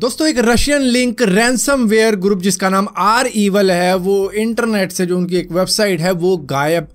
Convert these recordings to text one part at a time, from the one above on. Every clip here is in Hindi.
दोस्तों एक Russian link ransomware group जिसका नाम आर ईवल है वो इंटरनेट से जो उनकी एक वेबसाइट है वो गायब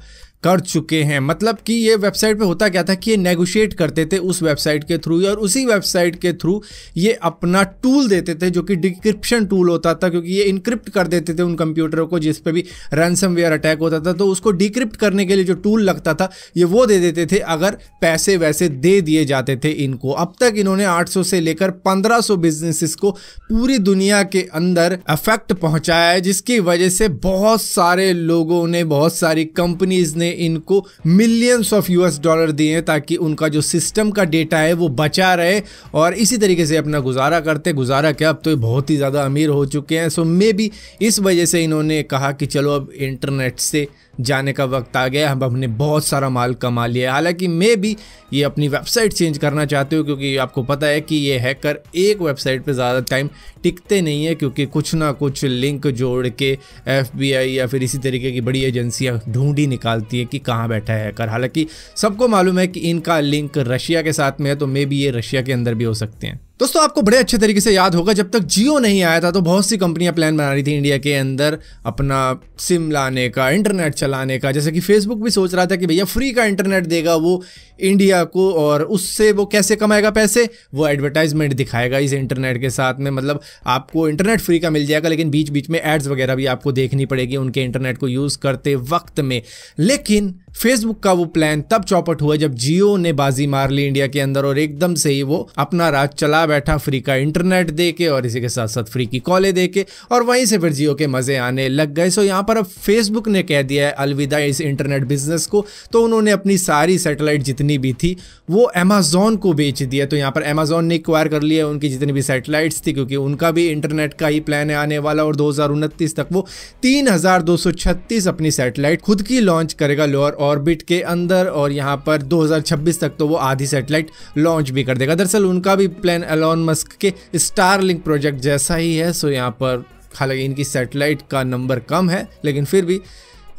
कर चुके हैं मतलब कि ये वेबसाइट पे होता क्या था कि ये नेगोशिएट करते थे उस वेबसाइट के थ्रू और उसी वेबसाइट के थ्रू ये अपना टूल देते थे जो कि डिक्रिप्शन टूल होता था क्योंकि ये इनक्रिप्ट कर देते थे उन कंप्यूटरों को जिस पे भी वेयर अटैक होता था तो उसको डिक्रिप्ट करने के लिए जो टूल लगता था ये वो दे देते थे अगर पैसे वैसे दे दिए जाते थे इनको अब तक इन्होंने आठ से लेकर पंद्रह बिजनेसेस को पूरी दुनिया के अंदर अफेक्ट पहुँचाया है जिसकी वजह से बहुत सारे लोगों ने बहुत सारी कंपनीज ने इनको मिलियंस ऑफ यूएस डॉलर दिए हैं ताकि उनका जो सिस्टम का डेटा है वो बचा रहे और इसी तरीके से अपना गुजारा करते गुजारा क्या अब तो बहुत ही ज़्यादा अमीर हो चुके हैं सो मे बी इस वजह से इन्होंने कहा कि चलो अब इंटरनेट से जाने का वक्त आ गया हम हमने बहुत सारा माल कमा लिया हालांकि मे भी ये अपनी वेबसाइट चेंज करना चाहते हो क्योंकि आपको पता है कि ये हैकर एक वेबसाइट पे ज़्यादा टाइम टिकते नहीं है क्योंकि कुछ ना कुछ लिंक जोड़ के एफ या फिर इसी तरीके की बड़ी एजेंसियाँ ढूंढ ही निकालती है है कि कहाँ बैठा है हैकर हालांकि सबको मालूम है कि इनका लिंक रशिया के साथ में है तो मे बी ये रशिया के अंदर भी हो सकते हैं दोस्तों आपको बड़े अच्छे तरीके से याद होगा जब तक जियो नहीं आया था तो बहुत सी कंपनियां प्लान बना रही थी इंडिया के अंदर अपना सिम लाने का इंटरनेट चलाने का जैसे कि फेसबुक भी सोच रहा था कि भैया फ्री का इंटरनेट देगा वो इंडिया को और उससे वो कैसे कमाएगा पैसे वो एडवर्टाइजमेंट दिखाएगा इस इंटरनेट के साथ में मतलब आपको इंटरनेट फ्री का मिल जाएगा लेकिन बीच बीच में एड्स वगैरह भी आपको देखनी पड़ेगी उनके इंटरनेट को यूज़ करते वक्त में लेकिन फेसबुक का वो प्लान तब चौपट हुआ जब जियो ने बाजी मार ली इंडिया के अंदर और एकदम से ही वो अपना राज चला बैठा फ्री का इंटरनेट दे के और इसी के साथ साथ फ्री की कॉलें दे के और वहीं से फिर जियो के मज़े आने लग गए सो यहाँ पर अब फेसबुक ने कह दिया है अलविदा इस इंटरनेट बिजनेस को तो उन्होंने अपनी सारी सेटेलाइट जितनी भी थी वो अमेज़ोन को बेच दिया तो यहाँ पर अमेज़ोन ने एक्वायर कर लिया उनकी जितनी भी सेटेलाइट्स थी क्योंकि उनका भी इंटरनेट का ही प्लान है आने वाला और दो तक वो तीन अपनी सेटेलाइट खुद की लॉन्च करेगा लोअर ऑर्बिट के अंदर और यहाँ पर दो तक तो वो आधी सेटेलाइट लॉन्च भी कर देगा दरअसल उनका भी प्लान एलॉन मस्क के स्टारलिंक प्रोजेक्ट जैसा ही है सो यहाँ पर हालांकि इनकी सैटेलाइट का नंबर कम है लेकिन फिर भी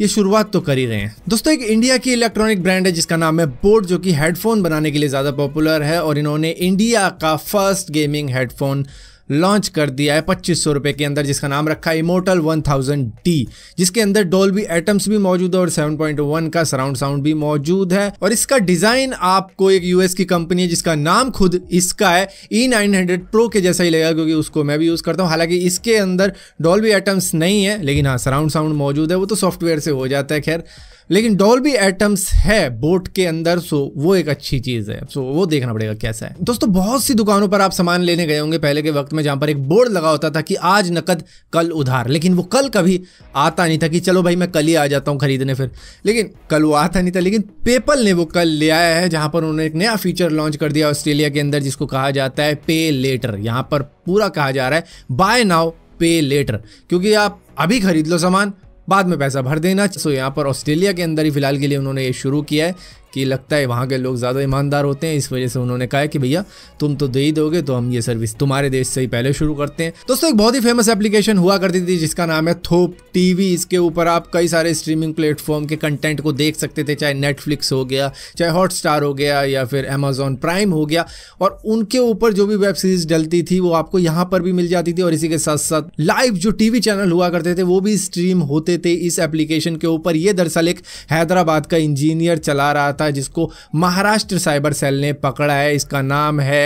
ये शुरुआत तो कर ही रहे हैं दोस्तों एक इंडिया की इलेक्ट्रॉनिक ब्रांड है जिसका नाम है बोट जो कि हेडफोन बनाने के लिए ज़्यादा पॉपुलर है और इन्होंने इंडिया का फर्स्ट गेमिंग हेडफोन लॉन्च कर दिया है पच्चीस सौ के अंदर जिसका नाम रखा है इमोटल वन थाउजेंड डी जिसके अंदर भी एटम्स भी मौजूद है और सेवन पॉइंट वन का सराउंड साउंड भी मौजूद है और इसका डिजाइन आपको एक यूएस की कंपनी है जिसका नाम खुद इसका है ई नाइन हंड्रेड प्रो के जैसा ही लगेगा क्योंकि उसको मैं भी यूज़ करता हूँ हालांकि इसके अंदर डॉल्बी एटम्स नहीं है लेकिन हाँ सराउंड साउंड मौजूद है वो तो सॉफ्टवेयर से हो जाता है खैर लेकिन भी एटम्स है बोट के अंदर सो वो एक अच्छी चीज़ है सो वो देखना पड़ेगा कैसा है दोस्तों बहुत सी दुकानों पर आप सामान लेने गए होंगे पहले के वक्त में जहाँ पर एक बोर्ड लगा होता था कि आज नकद कल उधार लेकिन वो कल कभी आता नहीं था कि चलो भाई मैं कल ही आ जाता हूँ खरीदने फिर लेकिन कल वो आता नहीं था लेकिन पेपल ने वो कल ले आया है जहाँ पर उन्होंने एक नया फीचर लॉन्च कर दिया ऑस्ट्रेलिया के अंदर जिसको कहा जाता है पे लेटर यहाँ पर पूरा कहा जा रहा है बाय नाउ पे लेटर क्योंकि आप अभी खरीद लो सामान बाद में पैसा भर देना सो यहाँ पर ऑस्ट्रेलिया के अंदर ही फिलहाल के लिए उन्होंने ये शुरू किया है कि लगता है वहाँ के लोग ज़्यादा ईमानदार होते हैं इस वजह से उन्होंने कहा कि भैया तुम तो दे ही दोगे तो हम ये सर्विस तुम्हारे देश से ही पहले शुरू करते हैं दोस्तों एक बहुत ही फेमस एप्लीकेशन हुआ करती थी जिसका नाम है थोप टीवी इसके ऊपर आप कई सारे स्ट्रीमिंग प्लेटफॉर्म के कंटेंट को देख सकते थे चाहे नेटफ्लिक्स हो गया चाहे हॉटस्टार हो गया या फिर अमेजोन प्राइम हो गया और उनके ऊपर जो भी वेब सीरीज डलती थी वो आपको यहाँ पर भी मिल जाती थी और इसी के साथ साथ लाइव जो टी चैनल हुआ करते थे वो भी स्ट्रीम होते थे इस एप्लीकेशन के ऊपर ये दरअसल एक हैदराबाद का इंजीनियर चला रहा था था जिसको महाराष्ट्र साइबर सेल ने पकड़ा है इसका नाम है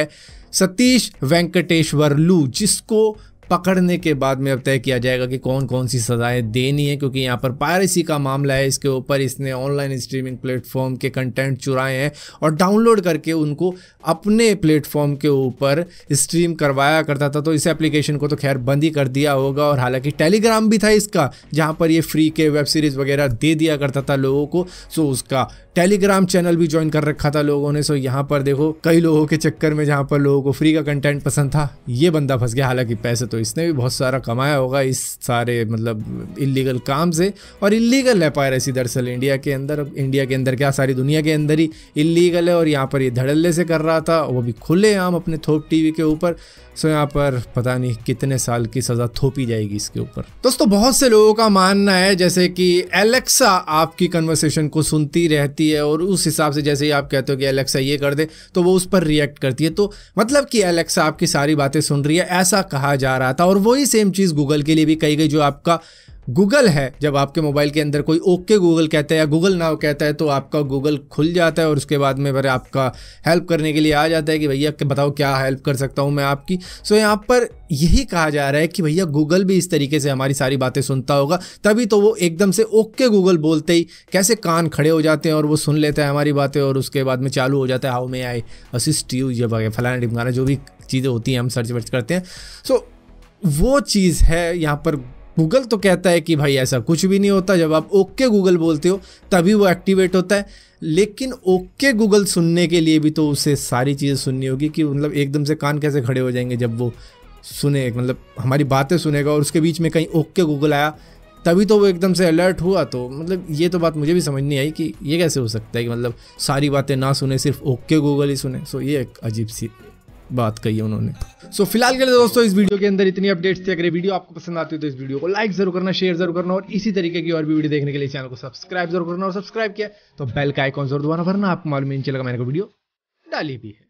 सतीश वेंकटेश्वर लू जिसको पकड़ने के बाद में अब तय किया जाएगा कि कौन कौन सी सज़ाएँ देनी है क्योंकि यहाँ पर पायरेसी का मामला है इसके ऊपर इसने ऑनलाइन स्ट्रीमिंग प्लेटफॉर्म के कंटेंट चुराए हैं और डाउनलोड करके उनको अपने प्लेटफॉर्म के ऊपर स्ट्रीम करवाया करता था तो इस एप्लीकेशन को तो खैर बंद ही कर दिया होगा और हालांकि टेलीग्राम भी था इसका जहाँ पर ये फ्री के वेब सीरीज़ वगैरह दे दिया करता था लोगों को सो उसका टेलीग्राम चैनल भी ज्वाइन कर रखा था लोगों ने सो यहाँ पर देखो कई लोगों के चक्कर में जहाँ पर लोगों को फ्री का कंटेंट पसंद था ये बंदा फंस गया हालांकि पैसे तो तो इसने भी बहुत सारा कमाया होगा इस सारे मतलब इलीगल काम से और इलीगल है पायरेसी दरअसल इंडिया के अंदर इंडिया के अंदर क्या सारी दुनिया के अंदर ही इलीगल है और यहाँ पर ये धड़ल्ले से कर रहा था वो भी खुले आम अपने थोप टीवी के ऊपर सो यहाँ पर पता नहीं कितने साल की सज़ा थोपी जाएगी इसके ऊपर दोस्तों बहुत से लोगों का मानना है जैसे कि एलेक्सा आपकी कन्वर्सेशन को सुनती रहती है और उस हिसाब से जैसे ही आप कहते हो कि एलेक्सा ये कर दे तो वो उस पर रिएक्ट करती है तो मतलब कि एलेक्सा आपकी सारी बातें सुन रही है ऐसा कहा जा रहा रहा था और वही सेम चीज़ गूगल के लिए भी कही गई जो आपका गूगल है जब आपके मोबाइल के अंदर कोई ओके गूगल कहता है या गूगल नाव कहता है तो आपका गूगल खुल जाता है और उसके बाद में फिर आपका हेल्प करने के लिए आ जाता है कि भैया बताओ क्या हेल्प कर सकता हूँ मैं आपकी सो यहाँ पर यही कहा जा रहा है कि भैया गूगल भी इस तरीके से हमारी सारी बातें सुनता होगा तभी तो वो एकदम से ओके गूगल बोलते ही कैसे कान खड़े हो जाते हैं और वो सुन लेता है हमारी बातें और उसके बाद में चालू हो जाता है how may I assist you ये फलाना डिमकाना जो भी चीज़ें होती हैं हम सर्च वर्च करते हैं सो so, वो चीज़ है यहाँ पर गूगल तो कहता है कि भाई ऐसा कुछ भी नहीं होता जब आप ओके गूगल बोलते हो तभी वो एक्टिवेट होता है लेकिन ओके गूगल सुनने के लिए भी तो उसे सारी चीज़ें सुननी होगी कि मतलब एकदम से कान कैसे खड़े हो जाएंगे जब वो सुने मतलब हमारी बातें सुनेगा और उसके बीच में कहीं ओके गूगल आया तभी तो वो एकदम से अलर्ट हुआ तो मतलब ये तो बात मुझे भी समझ नहीं आई कि ये कैसे हो सकता है कि मतलब सारी बातें ना सुने सिर्फ ओके गूगल ही सुने सो ये एक अजीब सी बात कही है उन्होंने सो तो। so, फिलहाल के लिए तो दोस्तों इस वीडियो के अंदर इतनी अपडेट्स थी अगर वीडियो आपको पसंद आती है तो इस वीडियो को लाइक जरूर करना शेयर जरूर करना और इसी तरीके की और भी वीडियो देखने के लिए चैनल को सब्सक्राइब जरूर करना और सब्सक्राइब किया तो बेल का आइकॉन जरूर दबाना भरना आपको मालूम इन चलेगा मैंने वीडियो डाली भी है